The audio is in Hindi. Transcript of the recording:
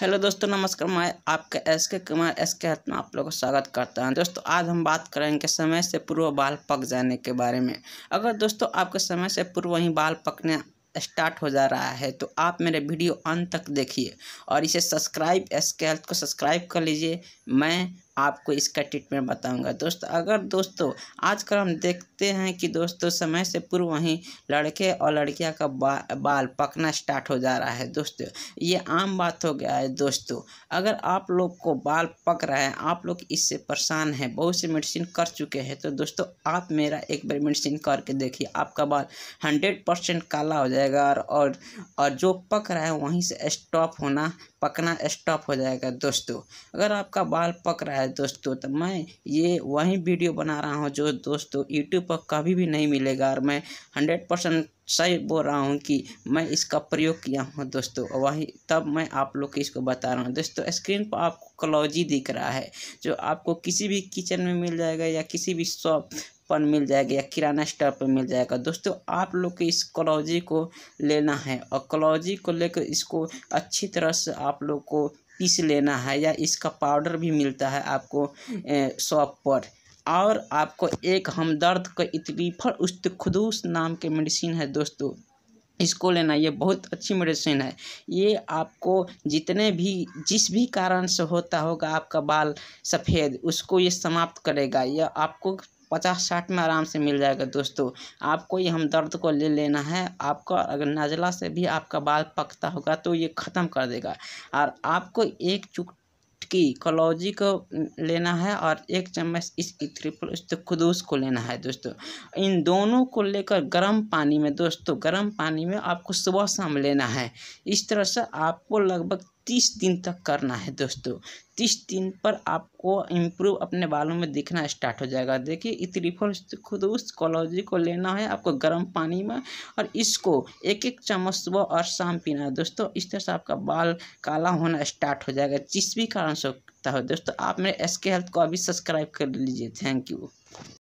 हेलो दोस्तों नमस्कार मैं आपके एस के कुमार एस के हाथ में आप लोगों का स्वागत करता हूं दोस्तों आज हम बात करेंगे समय से पूर्व बाल पक जाने के बारे में अगर दोस्तों आपके समय से पूर्व ही बाल पकने स्टार्ट हो जा रहा है तो आप मेरे वीडियो अंत तक देखिए और इसे सब्सक्राइब एस के हेल्थ को सब्सक्राइब कर लीजिए मैं आपको इसका ट्रीटमेंट बताऊंगा दोस्तों अगर दोस्तों आजकल हम देखते हैं कि दोस्तों समय से पूर्व वहीं लड़के और लड़कियां का बा, बाल पकना स्टार्ट हो जा रहा है दोस्तों ये आम बात हो गया है दोस्तों अगर आप लोग को बाल पक रहा है आप लोग इससे परेशान हैं बहुत से मेडिसिन कर चुके हैं तो दोस्तों आप मेरा एक बार मेडिसिन करके देखिए आपका बाल हंड्रेड परसेंट काला हो जाएगा और और जो पक रहा है वहीं से स्टॉप होना पकना स्टॉप हो जाएगा दोस्तों अगर आपका बाल पक रहा है दोस्तों तो मैं ये वही वीडियो बना रहा हूँ जो दोस्तों यूट्यूब पर कभी भी नहीं मिलेगा और मैं हंड्रेड परसेंट सही बोल रहा हूँ कि मैं इसका प्रयोग किया हूँ दोस्तों वही तब मैं आप लोग को इसको बता रहा हूँ दोस्तों स्क्रीन पर आपको कलौजी दिख रहा है जो आपको किसी भी किचन में मिल जाएगा या किसी भी शॉप पर मिल जाएगा या किराना स्टोर पर मिल जाएगा दोस्तों आप लोग के इस कलौजी को लेना है और कलौजी को लेकर इसको अच्छी तरह से आप लोग को पीस लेना है या इसका पाउडर भी मिलता है आपको शॉप पर और आपको एक हमदर्द का इतलीफर उस्त खुदूस नाम के मेडिसिन है दोस्तों इसको लेना ये बहुत अच्छी मेडिसिन है ये आपको जितने भी जिस भी कारण से होता होगा आपका बाल सफ़ेद उसको ये समाप्त करेगा यह आपको पचास साठ में आराम से मिल जाएगा दोस्तों आपको ये हमदर्द को ले लेना है आपका अगर नज़ला से भी आपका बाल पकता होगा तो ये ख़त्म कर देगा और आपको एक चुट इसकी कलौजी को लेना है और एक चम्मच इसकी त्रिपुल तो खुदूस को लेना है दोस्तों इन दोनों को लेकर गर्म पानी में दोस्तों गर्म पानी में आपको सुबह शाम लेना है इस तरह से आपको लगभग तीस दिन तक करना है दोस्तों तीस दिन पर आपको इम्प्रूव अपने बालों में दिखना स्टार्ट हो जाएगा देखिए इतरीफल खुद उस कॉलोजी को लेना है आपको गर्म पानी में और इसको एक एक चम्मच सुबह और शाम पीना है दोस्तों इस तरह से आपका बाल काला होना स्टार्ट हो जाएगा जिस भी कारण से होता हो दोस्तों आप मेरे एस हेल्थ को अभी सब्सक्राइब कर लीजिए थैंक यू